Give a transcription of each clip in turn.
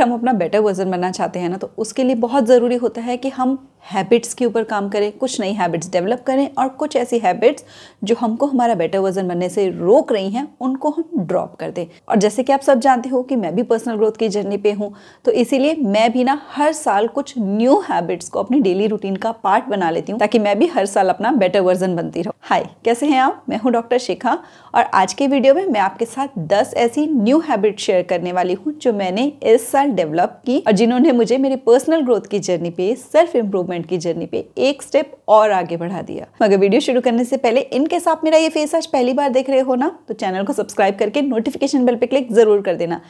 हम अपना better version बनना चाहते हैं ना तो उसके लिए बहुत ज़रूरी होता है कि हम हैबिट्स के ऊपर काम करें कुछ नई हैबिट्स डेवलप करें और कुछ ऐसी हैबिट्स जो हमको हमारा बेटर वर्जन बनने से रोक रही हैं उनको हम ड्रॉप कर दें और जैसे कि आप सब जानते हो कि मैं भी पर्सनल ग्रोथ की जर्नी पे हूँ तो इसीलिए मैं भी ना हर साल कुछ न्यू हैबिट्स को अपनी डेली रूटीन का पार्ट बना लेती हूँ ताकि मैं भी हर साल अपना बेटर वर्जन बनती रहूँ हाय कैसे हैं आप मैं हूँ डॉक्टर शेखा और आज के वीडियो में मैं आपके साथ दस ऐसी न्यू हैबिट शेयर करने वाली हूँ जो मैंने इस साल डेवलप की और जिन्होंने मुझे मेरी पर्सनल ग्रोथ की जर्नी पे सेल्फ इम्प्रूवमेंट मूवमेंट की जर्नी पे एक स्टेप और आगे बढ़ा दिया मगर वीडियो शुरू करने से पहले इनके साथ मेरा ये फेस आज पहली बार देख रहे हो ना तो चैनल को सब्सक्राइब करके नोटिफिकेशन बेल पे क्लिक ज़रूर कर देना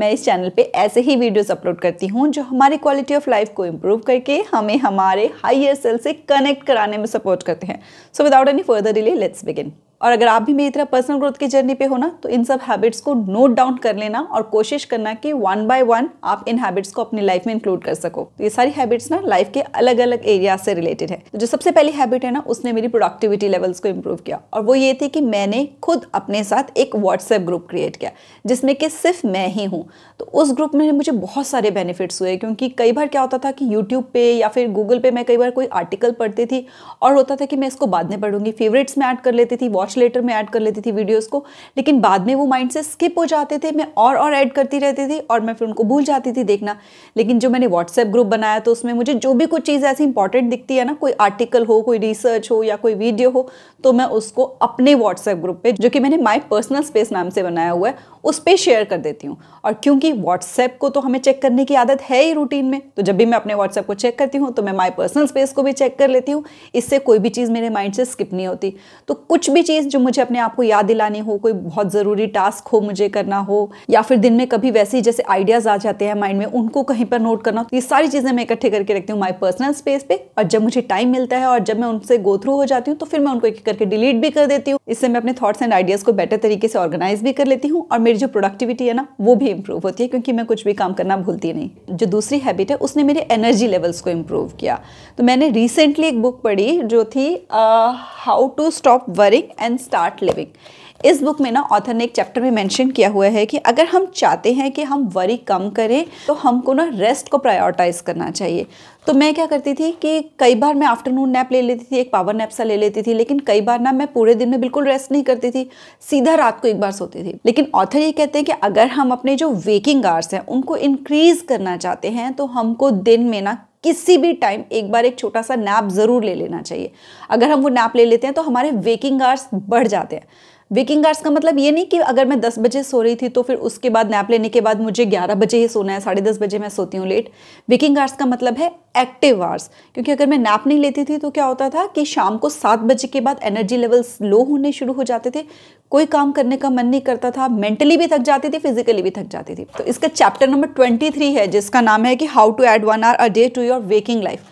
मैं इस चैनल पे ऐसे ही वीडियोस अपलोड करती हूँ जो हमारी क्वालिटी ऑफ लाइफ को इम्प्रूव करके हमें हमारे हाइयर सेल से कनेक्ट कराने में सपोर्ट करते हैं so without any further delay let's begin और अगर आप भी मेरी तरह पर्सनल ग्रोथ की जर्नी पे हो ना तो इन सब हैबिट्स को नोट डाउन कर लेना और कोशिश करना कि वन बाय वन आप इन हैबिट्स को अपनी लाइफ में इंक्लूड कर सको तो ये सारी हैबिट्स ना लाइफ के अलग अलग एरिया से रिलेटेड है तो जो सबसे पहली हैबिट है ना उसने मेरी प्रोडक्टिविटी लेवल्स को इम्प्रूव किया और वो ये थी कि मैंने खुद अपने साथ एक व्हाट्सएप ग्रुप क्रिएट किया जिसमें कि सिर्फ मैं ही हूँ तो उस ग्रुप में मुझे बहुत सारे बेनिफिट्स हुए क्योंकि कई बार क्या होता था कि यूट्यूब पे या फिर गूगल पे मैं कई बार कोई आर्टिकल पढ़ती थी और होता था कि मैं इसको बाद में पढ़ूंगी फेवरेट्स में ऐड कर लेती थी वॉच लेटर में ऐड कर लेती थी वीडियोस को लेकिन बाद में वो माइंड से स्किप हो जाते थे मैं और और ऐड करती रहती थी और मैं फिर उनको भूल जाती थी देखना लेकिन जो मैंने व्हाट्सएप ग्रुप बनाया तो उसमें मुझे जो भी कुछ चीज़ ऐसी इंपॉर्टेंट दिखती है ना कोई आर्टिकल हो कोई रिसर्च हो या कोई वीडियो हो तो मैं उसको अपने व्हाट्सएप ग्रुप पर जो कि मैंने माई पर्सनल स्पेस नाम से बनाया हुआ है उस पर शेयर कर देती हूँ और क्योंकि व्हाट्सएप को तो हमें चेक करने की आदत है ही रूटीन में तो जब भी मैं अपने व्हाट्सएप को चेक करती हूँ तो मैं माई पर्सनल स्पेस को भी चेक कर लेती हूँ इससे कोई भी चीज़ मेरे माइंड से स्किप नहीं होती तो कुछ भी चीज़ केस जो मुझे अपने आप को याद दिलानी हो कोई बहुत ज़रूरी टास्क हो मुझे करना हो या फिर दिन में कभी वैसे ही जैसे आइडियाज़ आ जाते हैं माइंड में उनको कहीं पर नोट करना ये सारी चीज़ें मैं इकट्ठे करके रखती हूँ माई पर्सनल स्पेस पे और जब मुझे टाइम मिलता है और जब मैं उनसे गो थ्रू हो जाती हूँ तो फिर मैं उनको एक करके डिलीट भी कर देती हूँ इससे मैं अपने थॉट्स एंड आइडियाज़ को बेटर तरीके से ऑर्गेनाइज भी कर लेती हूँ और मेरी जो प्रोडक्टिविटी है ना वो भी इंप्रूव होती है क्योंकि मैं कुछ भी काम करना भूलती नहीं जो दूसरी हैबिट है उसने मेरे एनर्जी लेवल्स को इम्प्रूव किया तो मैंने रिसेंटली एक बुक पढ़ी जो थी how to stop worrying and start living इस बुक में ना ऑथर ने एक चैप्टर में मेंशन किया हुआ है कि अगर हम चाहते हैं कि हम वरी कम करें तो हमको ना रेस्ट को प्रायोरिटाइज करना चाहिए तो मैं क्या करती थी कि कई बार मैं आफ्टरनून नैप ले लेती थी एक पावर नैप सा ले लेती थी लेकिन कई बार ना मैं पूरे दिन में बिल्कुल रेस्ट नहीं करती थी सीधा रात को एक बार सोती थी लेकिन ऑथर ये कहते हैं कि अगर हम अपने जो वेकिंग आवर्स हैं उनको इंक्रीज करना चाहते हैं तो हमको दिन में ना किसी भी टाइम एक बार एक छोटा सा नैप ज़रूर ले लेना चाहिए अगर हम वो नैप ले लेते हैं तो हमारे वेकिंग आवर्स बढ़ जाते हैं वेकिंग आर्स का मतलब ये नहीं कि अगर मैं दस बजे सो रही थी तो फिर उसके बाद नैप लेने के बाद मुझे ग्यारह बजे ही सोना है साढ़े दस बजे मैं सोती हूँ लेट वेकिंग आर्स का मतलब है एक्टिव आर्स क्योंकि अगर मैं नैप नहीं लेती थी तो क्या होता था कि शाम को सात बजे के बाद एनर्जी लेवल्स लो होने शुरू हो जाते थे कोई काम करने का मन नहीं करता था मेंटली भी थक जाती थी फिजिकली भी थक जाती थी तो इसका चैप्टर नंबर ट्वेंटी थ्री है जिसका नाम है कि how to add one hour a day to your waking life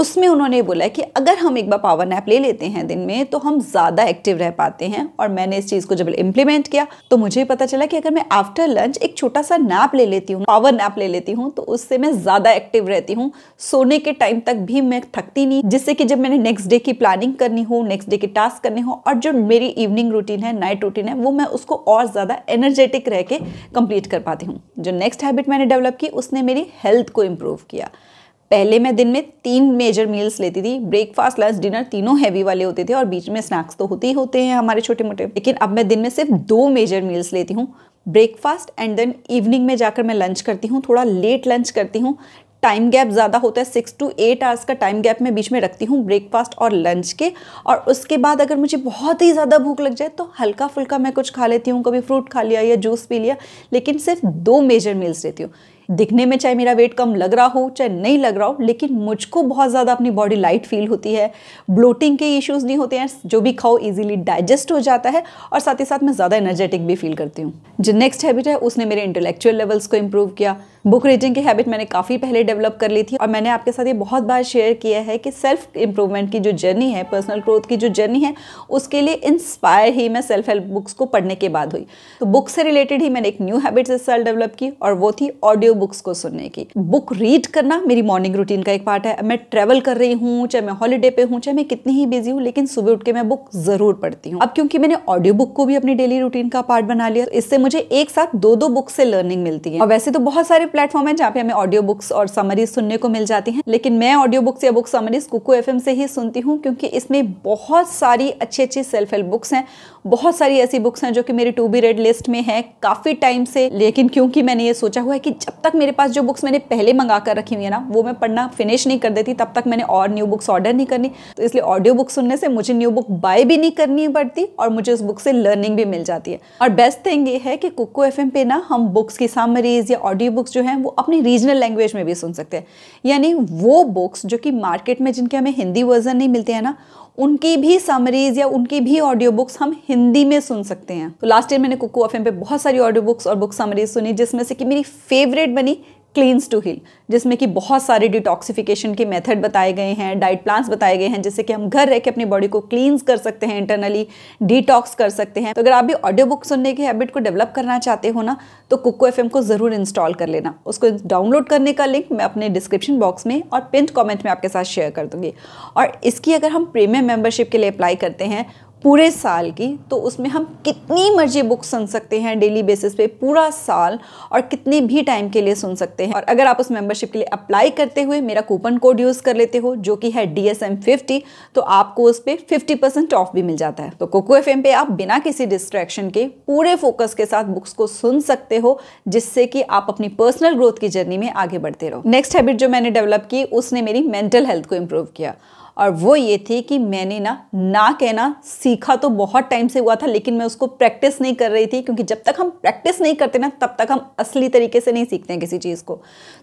उसमें उन्होंने बोला कि अगर हम एक बार पावर नैप ले लेते हैं दिन में तो हम ज़्यादा एक्टिव रह पाते हैं और मैंने इस चीज़ को जब इम्प्लीमेंट किया तो मुझे पता चला कि अगर मैं आफ्टर लंच एक छोटा सा नैप ले लेती हूँ पावर नैप ले लेती हूँ तो उससे मैं ज़्यादा एक्टिव रहती हूँ सोने के टाइम तक भी मैं थकती नहीं जिससे कि जब मैंने नेक्स्ट डे की प्लानिंग करनी हो नेक्स्ट डे के टास्क करने हो और जो मेरी इवनिंग रूटीन है नाइट रूटीन है वो मैं उसको और ज़्यादा एनर्जेटिक रह के कंप्लीट कर पाती हूँ जो नेक्स्ट हैबिट मैंने डेवलप की उसने मेरी हेल्थ को इम्प्रूव किया पहले मैं दिन में तीन मेजर मील्स लेती थी ब्रेकफास्ट लंच डिनर तीनों हैवी वाले होते थे और बीच में स्नैक्स तो होते ही होते हैं हमारे छोटे मोटे लेकिन अब मैं दिन में सिर्फ दो मेजर मील्स लेती हूँ ब्रेकफास्ट एंड देन इवनिंग में जाकर मैं लंच करती हूँ थोड़ा लेट लंच करती हूँ टाइम गैप ज़्यादा होता है सिक्स टू एट आवर्स का टाइम गैप मैं बीच में रखती हूँ ब्रेकफास्ट और लंच के और उसके बाद अगर मुझे बहुत ही ज़्यादा भूख लग जाए तो हल्का फुल्का मैं कुछ खा लेती हूँ कभी फ्रूट खा लिया या जूस पी लिया लेकिन सिर्फ दो मेजर मील्स लेती हूँ दिखने में चाहे मेरा वेट कम लग रहा हो चाहे नहीं लग रहा हो लेकिन मुझको बहुत ज़्यादा अपनी बॉडी लाइट फील होती है ब्लोटिंग के इश्यूज़ नहीं होते हैं जो भी खाओ इजीली डाइजेस्ट हो जाता है और साथ ही साथ मैं ज़्यादा एनर्जेटिक भी फील करती हूँ जो नेक्स्ट हैबिट है उसने मेरे इंटेलेक्चुअल लेवल्स को इम्प्रूव किया बुक रीडिंग की हैबिट मैंने काफ़ी पहले डेवलप कर ली थी और मैंने आपके साथ ये बहुत बार शेयर किया है कि सेल्फ इम्प्रूवमेंट की जो जर्नी है पर्सनल ग्रोथ की जो जर्नी है उसके लिए इंस्पायर ही मैं सेल्फ हेल्प बुक्स को पढ़ने के बाद हुई तो बुक से रिलेटेड ही मैंने एक न्यू हैबिट्स इस साल डेवलप की और वो थी ऑडियो बुक्स को सुनने की बुक रीड करना मेरी मॉर्निंग रूटीन का एक पार्ट है मैं ट्रेवल कर रही हूँ चाहे मैं हॉलीडे पे हूँ चाहे मैं कितनी ही बिजी हूँ लेकिन सुबह उठ के मैं बुक जरूर पढ़ती हूँ अब क्योंकि मैंने ऑडियो बुक को भी अपनी डेली रूटीन का पार्ट बना लिया इससे मुझे एक साथ दो दो बुक से लर्निंग मिलती है और वैसे तो बहुत सारे प्लेटफॉर्म है जहाँ पे हमें ऑडियो बुक्स और समरीज सुनने को मिल जाती है लेकिन मैं ऑडियो बुक्स या बुक समरीज कुको एफ से ही सुनती हूँ क्योंकि इसमें बहुत सारी अच्छी अच्छी सेल्फ हेल्प बुक्स हैं बहुत सारी ऐसी बुक्स हैं जो कि मेरी टू बी रेड लिस्ट में है काफी टाइम से लेकिन क्योंकि मैंने ये सोचा हुआ है कि जब तक तक मेरे पास जो बुक्स मैंने पहले मंगा कर रखी हुई है ना वो मैं पढ़ना फिनिश नहीं कर देती तब तक मैंने और न्यू बुक्स ऑर्डर नहीं करनी तो इसलिए ऑडियो बुक सुनने से मुझे न्यू बुक बाय भी नहीं करनी पड़ती और मुझे उस बुक से लर्निंग भी मिल जाती है और बेस्ट थिंग ये है कि कुको एफ पे ना हम बुक्स की सामरीज या ऑडियो बुक्स जो है वो अपनी रीजनल लैंग्वेज में भी सुन सकते हैं यानी वो बुक्स जो कि मार्केट में जिनके हमें हिंदी वर्जन नहीं मिलते हैं ना उनकी भी समरीज या उनकी भी ऑडियो बुक्स हम हिंदी में सुन सकते हैं तो लास्ट ईयर मैंने कुकू एफ पे बहुत सारी ऑडियो बुक्स और बुक समरीज सुनी जिसमें से कि मेरी फेवरेट बनी क्लीन्स टू हील जिसमें कि बहुत सारे डिटॉक्सिफिकेशन के मेथड बताए गए हैं डाइट प्लान्स बताए गए हैं जिससे कि हम घर रह के अपनी बॉडी को क्लीन्स कर सकते हैं इंटरनली डिटॉक्स कर सकते हैं तो अगर आप भी ऑडियो बुक सुनने की हैबिट को डेवलप करना चाहते हो ना तो कुको एफ को ज़रूर इंस्टॉल कर लेना उसको डाउनलोड करने का लिंक मैं अपने डिस्क्रिप्शन बॉक्स में और पिंट कॉमेंट में आपके साथ शेयर कर दूंगी और इसकी अगर हम प्रीमियम मेम्बरशिप के लिए अप्लाई करते हैं पूरे साल की तो उसमें हम कितनी मर्जी बुक सुन सकते हैं डेली बेसिस पे पूरा साल और कितने भी टाइम के लिए सुन सकते हैं और अगर आप उस मेंबरशिप के लिए अप्लाई करते हुए मेरा कूपन कोड यूज़ कर लेते हो जो कि है डी एस एम फिफ्टी तो आपको उस पर फिफ्टी परसेंट ऑफ भी मिल जाता है तो कोको एफ एम पे आप बिना किसी डिस्ट्रैक्शन के पूरे फोकस के साथ बुक्स को सुन सकते हो जिससे कि आप अपनी पर्सनल ग्रोथ की जर्नी में आगे बढ़ते रहो नेक्स्ट हैबिट जो मैंने डेवलप की उसने मेरी मेंटल हेल्थ को इम्प्रूव किया और वो ये थी कि मैंने ना ना कहना सीखा तो बहुत टाइम से हुआ था लेकिन मैं उसको प्रैक्टिस नहीं कर रही थी क्योंकि जब तक हम प्रैक्टिस नहीं करते ना तब तक हम असली तरीके से नहीं सीखते हैं किसी चीज़ को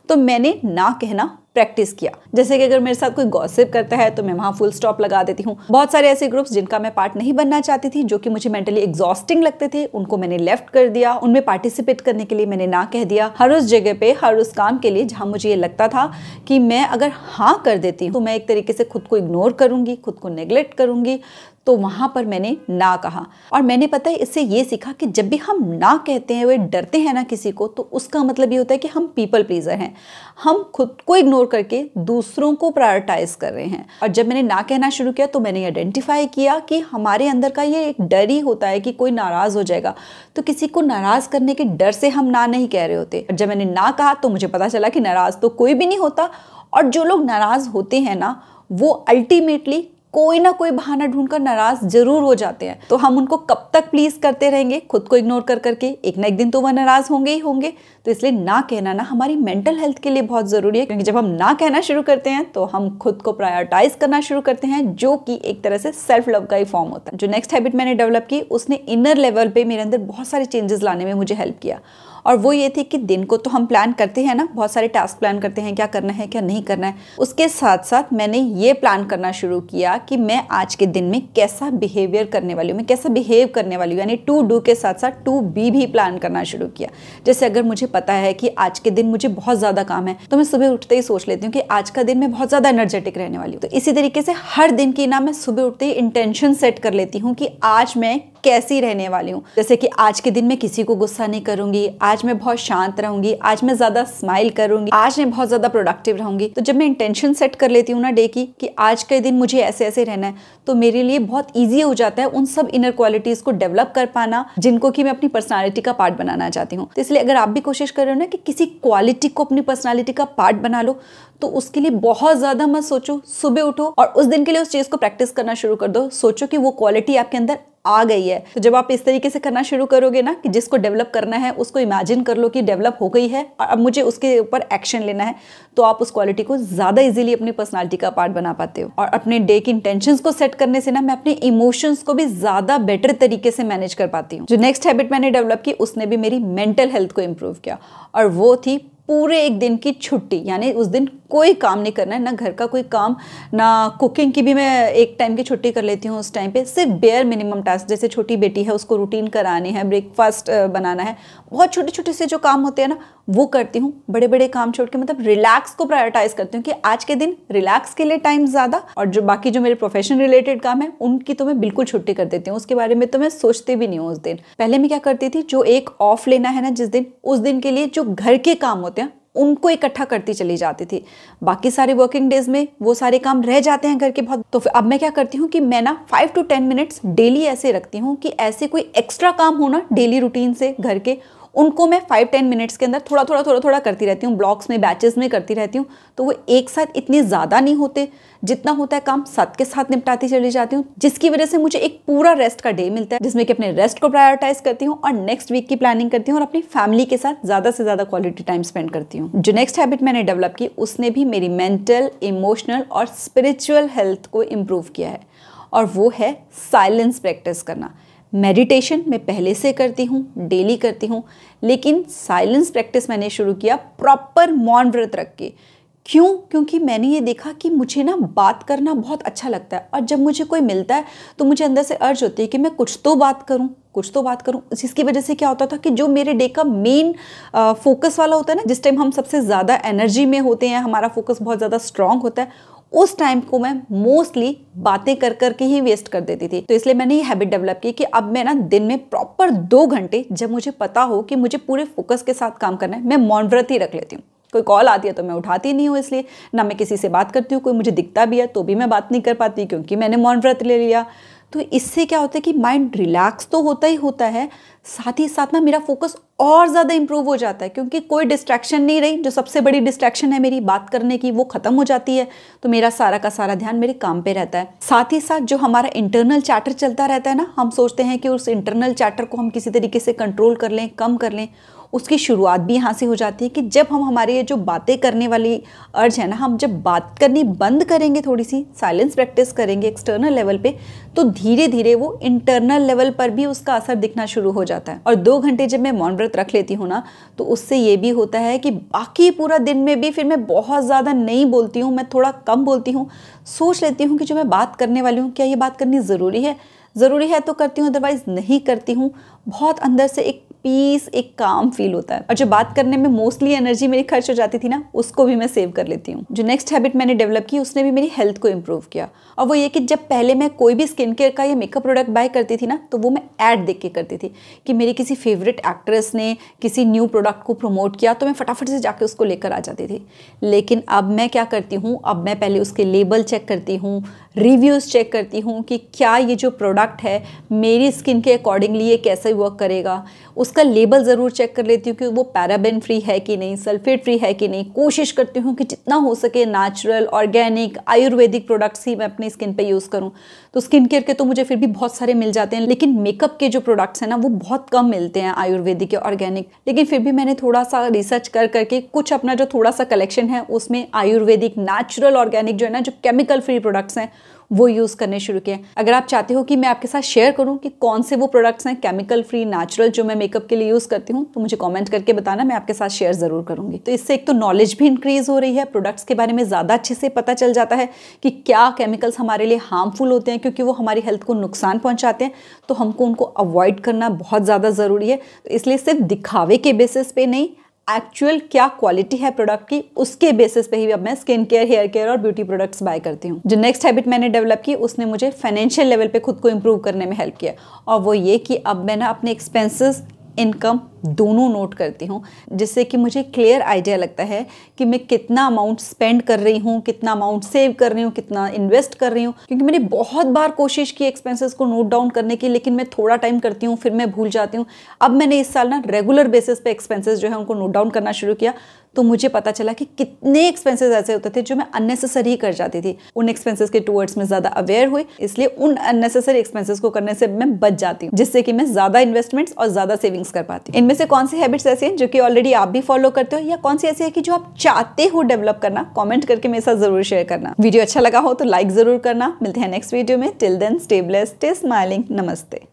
तो मैंने ना कहना प्रैक्टिस किया जैसे कि अगर मेरे साथ कोई गॉसिप करता है तो मैं वहाँ फुल स्टॉप लगा देती हूँ बहुत सारे ऐसे ग्रुप्स जिनका मैं पार्ट नहीं बनना चाहती थी जो कि मुझे मेंटली एग्जॉस्टिंग लगते थे उनको मैंने लेफ्ट कर दिया उनमें पार्टिसिपेट करने के लिए मैंने ना कह दिया हर उस जगह पे हर उस काम के लिए जहाँ मुझे ये लगता था कि मैं अगर हाँ कर देती हूँ तो मैं एक तरीके से खुद को इग्नोर करूंगी खुद को नेग्लेक्ट करूंगी तो वहां पर मैंने ना कहा और मैंने पता है इससे ये सीखा कि जब भी हम ना कहते हैं वे डरते हैं ना किसी को तो उसका मतलब ये होता है कि हम पीपल प्लीजर हैं हम खुद को इग्नोर करके दूसरों को प्रायोरिटाइज कर रहे हैं और जब मैंने ना कहना शुरू किया तो मैंने आइडेंटिफाई किया कि हमारे अंदर का ये एक डर ही होता है कि कोई नाराज़ हो जाएगा तो किसी को नाराज़ करने के डर से हम ना नहीं कह रहे होते और जब मैंने ना कहा तो मुझे पता चला कि नाराज़ तो कोई भी नहीं होता और जो लोग नाराज़ होते हैं ना वो अल्टीमेटली कोई ना कोई बहाना ढूंढकर नाराज जरूर हो जाते हैं तो हम उनको कब तक प्लीज करते रहेंगे खुद को इग्नोर कर करके एक ना एक दिन तो वह नाराज होंगे ही होंगे तो इसलिए ना कहना ना हमारी मेंटल हेल्थ के लिए बहुत जरूरी है क्योंकि जब हम ना कहना शुरू करते हैं तो हम खुद को प्रायोरिटाइज करना शुरू करते हैं जो कि एक तरह से सेल्फ लव का ही फॉर्म होता है जो नेक्स्ट हैबिट मैंने डेवलप की उसने इनर लेवल पर मेरे अंदर बहुत सारे चेंजेस लाने में मुझे हेल्प किया और वो ये थी कि दिन को तो हम प्लान करते हैं ना बहुत सारे टास्क प्लान करते हैं क्या करना है क्या नहीं करना है उसके साथ साथ मैंने ये प्लान करना शुरू किया कि मैं आज के दिन में कैसा बिहेवियर करने वाली हूँ मैं कैसा बिहेव करने वाली हूँ यानी टू डू के साथ साथ टू बी भी प्लान करना शुरू किया जैसे अगर मुझे पता है कि आज के दिन मुझे बहुत ज़्यादा काम है तो मैं सुबह उठते ही सोच लेती हूँ कि आज का दिन मैं बहुत ज़्यादा एनर्जेटिक रहने वाली हूँ तो इसी तरीके से हर दिन की ना मैं सुबह उठते ही इंटेंशन सेट कर लेती हूँ कि आज मैं कैसी रहने वाली हूँ जैसे कि आज के दिन मैं किसी को गुस्सा नहीं करूंगी आज मैं बहुत शांत रहूंगी आज मैं ज्यादा स्माइल करूंगी आज मैं बहुत ज्यादा प्रोडक्टिव रहूंगी तो जब मैं इंटेंशन सेट कर लेती हूँ ना डे की कि आज के दिन मुझे ऐसे ऐसे रहना है तो मेरे लिए बहुत ईजी हो जाता है उन सब इनर क्वालिटीज को डेवलप कर पाना जिनको कि मैं अपनी पर्सनैलिटी का पार्ट बनाना चाहती हूँ तो इसलिए अगर आप भी कोशिश कर रहे हो ना कि किसी क्वालिटी को अपनी पर्सनैलिटी का पार्ट बना लो तो उसके लिए बहुत ज़्यादा मत सोचो सुबह उठो और उस दिन के लिए उस चीज़ को प्रैक्टिस करना शुरू कर दो सोचो कि वो क्वालिटी आपके अंदर आ गई है तो जब आप इस तरीके से करना शुरू करोगे ना कि जिसको डेवलप करना है उसको इमेजिन कर लो कि डेवलप हो गई है और अब मुझे उसके ऊपर एक्शन लेना है तो आप उस क्वालिटी को ज़्यादा इजीली अपनी पर्सनालिटी का पार्ट बना पाते हो और अपने डे की इंटेंशन को सेट करने से ना मैं अपने इमोशंस को भी ज़्यादा बेटर तरीके से मैनेज कर पाती हूँ जो नेक्स्ट हैबिट मैंने डेवलप की उसने भी मेरी मेंटल हेल्थ को इम्प्रूव किया और वो थी पूरे एक दिन की छुट्टी यानी उस दिन कोई काम नहीं करना है ना घर का कोई काम ना कुकिंग की भी मैं एक टाइम की छुट्टी कर लेती हूँ उस टाइम पे सिर्फ बेयर मिनिमम टास्क जैसे छोटी बेटी है उसको रूटीन करानी है ब्रेकफास्ट बनाना है बहुत छोटे छोटे से जो काम होते हैं ना वो करती हूँ बड़े बड़े काम छोड़ के मतलब रिलैक्स को प्रायोरिटाइज करती हूँ कि आज के दिन रिलैक्स के लिए टाइम ज़्यादा और जो बाकी जो मेरे प्रोफेशन रिलेटेड काम है उनकी तो मैं बिल्कुल छुट्टी कर देती हूँ उसके बारे में तो मैं सोचती भी नहीं हूँ उस दिन पहले मैं क्या करती थी जो एक ऑफ लेना है ना जिस दिन उस दिन के लिए जो घर के काम होते उनको इकट्ठा करती चली जाती थी बाकी सारे वर्किंग डेज में वो सारे काम रह जाते हैं घर के बहुत तो अब मैं क्या करती हूँ कि मैं ना five to ten minutes daily ऐसे रखती हूँ कि ऐसे कोई एक्स्ट्रा काम होना डेली रूटीन से घर के उनको मैं फाइव टेन मिनट्स के अंदर थोड़ा थोड़ा थोड़ा थोड़ा करती रहती हूँ ब्लॉक्स में बैचेस में करती रहती हूँ तो वो एक साथ इतने ज़्यादा नहीं होते जितना होता है काम साथ के साथ निपटाती चली जाती हूँ जिसकी वजह से मुझे एक पूरा रेस्ट का डे मिलता है जिसमें कि अपने रेस्ट को प्रायोरिटाइज करती हूँ और नेक्स्ट वीक की प्लानिंग करती हूँ और अपनी फैमिली के साथ ज़्यादा से ज़्यादा क्वालिटी टाइम स्पेंड करती हूँ जो नेक्स्ट हैबिट मैंने डेवलप की उसने भी मेरी मेंटल इमोशनल और स्पिरिचुअल हेल्थ को इम्प्रूव किया है और वो है साइलेंस प्रैक्टिस करना मेडिटेशन मैं पहले से करती हूँ डेली करती हूँ लेकिन साइलेंस प्रैक्टिस मैंने शुरू किया प्रॉपर मौन व्रत रख के क्यों क्योंकि मैंने ये देखा कि मुझे ना बात करना बहुत अच्छा लगता है और जब मुझे कोई मिलता है तो मुझे अंदर से अर्ज होती है कि मैं कुछ तो बात करूँ कुछ तो बात करूँ जिसकी वजह से क्या होता था कि जो मेरे डे का मेन फोकस वाला होता है ना जिस टाइम हम सबसे ज़्यादा एनर्जी में होते हैं हमारा फोकस बहुत ज़्यादा स्ट्रांग होता है उस टाइम को मैं मोस्टली बातें कर करके ही वेस्ट कर देती थी तो इसलिए मैंने ये हैबिट डेवलप की कि अब मैं ना दिन में प्रॉपर दो घंटे जब मुझे पता हो कि मुझे पूरे फोकस के साथ काम करना है मैं मौनव्रत ही रख लेती हूँ कोई कॉल आती है तो मैं उठाती नहीं हूँ इसलिए ना मैं किसी से बात करती हूँ कोई मुझे दिखता भी है तो भी मैं बात नहीं कर पाती क्योंकि मैंने मौन ले लिया तो इससे क्या होता है कि माइंड रिलैक्स तो होता ही होता है साथ ही साथ ना मेरा फोकस और ज़्यादा इम्प्रूव हो जाता है क्योंकि कोई डिस्ट्रैक्शन नहीं रही जो सबसे बड़ी डिस्ट्रैक्शन है मेरी बात करने की वो ख़त्म हो जाती है तो मेरा सारा का सारा ध्यान मेरे काम पे रहता है साथ ही साथ जो हमारा इंटरनल चैटर चलता रहता है ना हम सोचते हैं कि उस इंटरनल चैटर को हम किसी तरीके से कंट्रोल कर लें कम कर लें उसकी शुरुआत भी यहाँ से हो जाती है कि जब हम हमारे ये जो बातें करने वाली अर्ज है ना हम जब बात करनी बंद करेंगे थोड़ी सी साइलेंस प्रैक्टिस करेंगे एक्सटर्नल लेवल पे तो धीरे धीरे वो इंटरनल लेवल पर भी उसका असर दिखना शुरू हो जाता है और दो घंटे जब मैं मौन व्रत रख लेती हूँ ना तो उससे ये भी होता है कि बाकी पूरा दिन में भी फिर मैं बहुत ज़्यादा नहीं बोलती हूँ मैं थोड़ा कम बोलती हूँ सोच लेती हूँ कि जो मैं बात करने वाली हूँ क्या ये बात करनी ज़रूरी है ज़रूरी है तो करती हूँ अदरवाइज़ नहीं करती हूँ बहुत अंदर से एक पीस एक काम फील होता है और जो बात करने में मोस्टली एनर्जी मेरी खर्च हो जाती थी ना उसको भी मैं सेव कर लेती हूँ जो नेक्स्ट हैबिट मैंने डेवलप की उसने भी मेरी हेल्थ को इम्प्रूव किया और वो ये कि जब पहले मैं कोई भी स्किन केयर का या मेकअप प्रोडक्ट बाय करती थी ना तो वो मैं ऐड देख के करती थी कि मेरी किसी फेवरेट एक्ट्रेस ने किसी न्यू प्रोडक्ट को प्रमोट किया तो मैं फटाफट से जाके उसको लेकर आ जाती थी लेकिन अब मैं क्या करती हूँ अब मैं पहले उसके लेबल चेक करती हूँ रिव्यूज़ चेक करती हूँ कि क्या ये जो प्रोडक्ट है मेरी स्किन के अकॉर्डिंगली ये कैसे वर्क करेगा उस उसका लेबल ज़रूर चेक कर लेती हूँ कि वो पैराबेन फ्री है कि नहीं सल्फेट फ्री है कि नहीं कोशिश करती हूँ कि जितना हो सके नेचुरल ऑर्गेनिक आयुर्वेदिक प्रोडक्ट्स ही मैं अपनी स्किन पे यूज़ करूँ तो स्किन केयर के तो मुझे फिर भी बहुत सारे मिल जाते हैं लेकिन मेकअप के जो प्रोडक्ट्स हैं ना वो बहुत कम मिलते हैं आयुर्वेदिक या ऑर्गेनिक लेकिन फिर भी मैंने थोड़ा सा रिसर्च कर करके कुछ अपना जो थोड़ा सा कलेक्शन है उसमें आयुर्वेदिक नेचुरल ऑर्गेनिक जो है ना जो केमिकल फ्री प्रोडक्ट्स हैं वो यूज़ करने शुरू किए अगर आप चाहते हो कि मैं आपके साथ शेयर करूँ कि कौन से वो प्रोडक्ट्स हैं केमिकल फ्री नेचुरल जो मैं मेकअप के लिए यूज़ करती हूँ तो मुझे कॉमेंट करके बताना मैं आपके साथ शेयर ज़रूर करूँगी तो इससे एक तो नॉलेज भी इंक्रीज़ हो रही है प्रोडक्ट्स के बारे में ज़्यादा अच्छे से पता चल जाता है कि क्या केमिकल्स हमारे लिए हार्मफुल होते हैं क्योंकि वो हमारी हेल्थ को नुकसान पहुँचाते हैं तो हमको उनको अवॉइड करना बहुत ज़्यादा ज़रूरी है तो इसलिए सिर्फ दिखावे के बेसिस पे नहीं एक्चुअल क्या क्वालिटी है प्रोडक्ट की उसके बेसिस पे ही अब मैं स्किन केयर हेयर केयर और ब्यूटी प्रोडक्ट्स बाय करती हूँ जो नेक्स्ट हैबिट मैंने डेवलप की उसने मुझे फाइनेंशियल लेवल पे खुद को इम्प्रूव करने में हेल्प किया और वो ये कि अब मैं ना अपने एक्सपेंसेस इनकम दोनों नोट करती हूँ जिससे कि मुझे क्लियर आइडिया लगता है कि मैं कितना अमाउंट स्पेंड कर रही हूँ कितना अमाउंट सेव कर रही हूँ कितना इन्वेस्ट कर रही हूँ क्योंकि मैंने बहुत बार कोशिश की एक्सपेंसेस को नोट डाउन करने की लेकिन मैं थोड़ा टाइम करती हूँ फिर मैं भूल जाती हूँ अब मैंने इस साल ना रेगुलर बेसिस पे एक्सपेंसेस जो है उनको नोट डाउन करना शुरू किया तो मुझे पता चला कि कितने एक्सपेंसेस ऐसे होते थे जो मैं अननेसेसरी कर जाती थी उन एक्सपेंसेस के टूवर्ड्स में ज़्यादा अवेयर हुई इसलिए उन अननेसेसरी एक्सपेंसेस को करने से मैं बच जाती हूँ जिससे कि मैं ज़्यादा इन्वेस्टमेंट्स और ज़्यादा सेविंग्स कर पाती इनमें से कौन सी हैबिट्स ऐसी हैं जो कि ऑलरेडी आप भी फॉलो करते हो या कौन सी ऐसी है कि जो आप चाहते हो डेवलप करना कॉमेंट करके मेरे साथ जरूर शेयर करना वीडियो अच्छा लगा हो तो लाइक जरूर करना मिलते हैं नेक्स्ट वीडियो में till then stay blessed stay smiling नमस्ते